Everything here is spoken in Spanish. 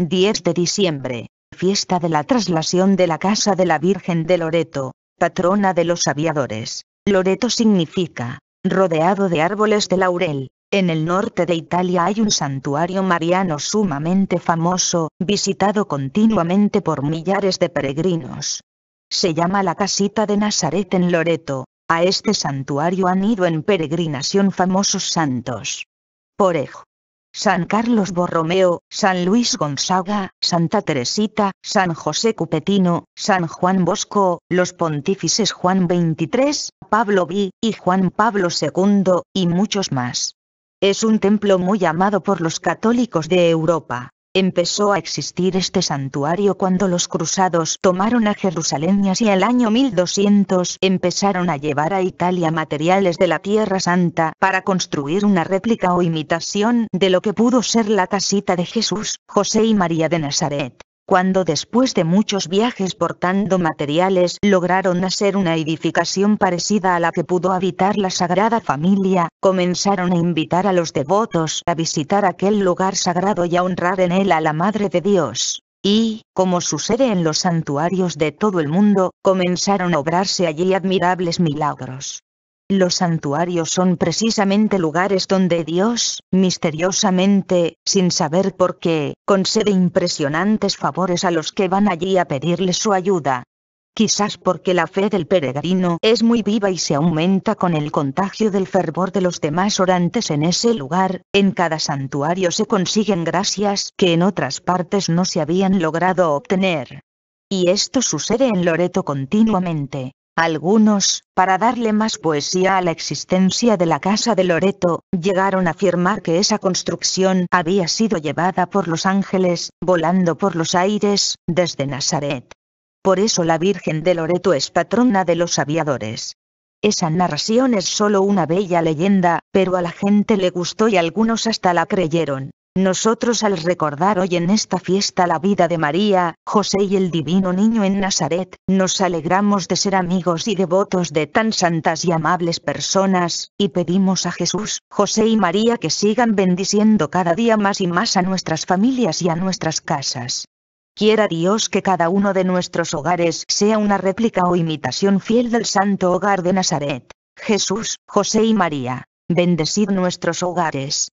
10 de diciembre, fiesta de la traslación de la casa de la Virgen de Loreto, patrona de los aviadores. Loreto significa, rodeado de árboles de laurel. En el norte de Italia hay un santuario mariano sumamente famoso, visitado continuamente por millares de peregrinos. Se llama la casita de Nazaret en Loreto. A este santuario han ido en peregrinación famosos santos. Por ejemplo, San Carlos Borromeo, San Luis Gonzaga, Santa Teresita, San José Cupetino, San Juan Bosco, los pontífices Juan XXIII, Pablo V y Juan Pablo II, y muchos más. Es un templo muy amado por los católicos de Europa. Empezó a existir este santuario cuando los cruzados tomaron a Jerusalén y el año 1200 empezaron a llevar a Italia materiales de la Tierra Santa para construir una réplica o imitación de lo que pudo ser la casita de Jesús, José y María de Nazaret cuando después de muchos viajes portando materiales lograron hacer una edificación parecida a la que pudo habitar la Sagrada Familia, comenzaron a invitar a los devotos a visitar aquel lugar sagrado y a honrar en él a la Madre de Dios. Y, como sucede en los santuarios de todo el mundo, comenzaron a obrarse allí admirables milagros. Los santuarios son precisamente lugares donde Dios, misteriosamente, sin saber por qué, concede impresionantes favores a los que van allí a pedirle su ayuda. Quizás porque la fe del peregrino es muy viva y se aumenta con el contagio del fervor de los demás orantes en ese lugar, en cada santuario se consiguen gracias que en otras partes no se habían logrado obtener. Y esto sucede en Loreto continuamente. Algunos, para darle más poesía a la existencia de la casa de Loreto, llegaron a afirmar que esa construcción había sido llevada por los ángeles, volando por los aires, desde Nazaret. Por eso la Virgen de Loreto es patrona de los aviadores. Esa narración es solo una bella leyenda, pero a la gente le gustó y algunos hasta la creyeron. Nosotros al recordar hoy en esta fiesta la vida de María, José y el divino niño en Nazaret, nos alegramos de ser amigos y devotos de tan santas y amables personas, y pedimos a Jesús, José y María que sigan bendiciendo cada día más y más a nuestras familias y a nuestras casas. Quiera Dios que cada uno de nuestros hogares sea una réplica o imitación fiel del santo hogar de Nazaret. Jesús, José y María, bendecid nuestros hogares.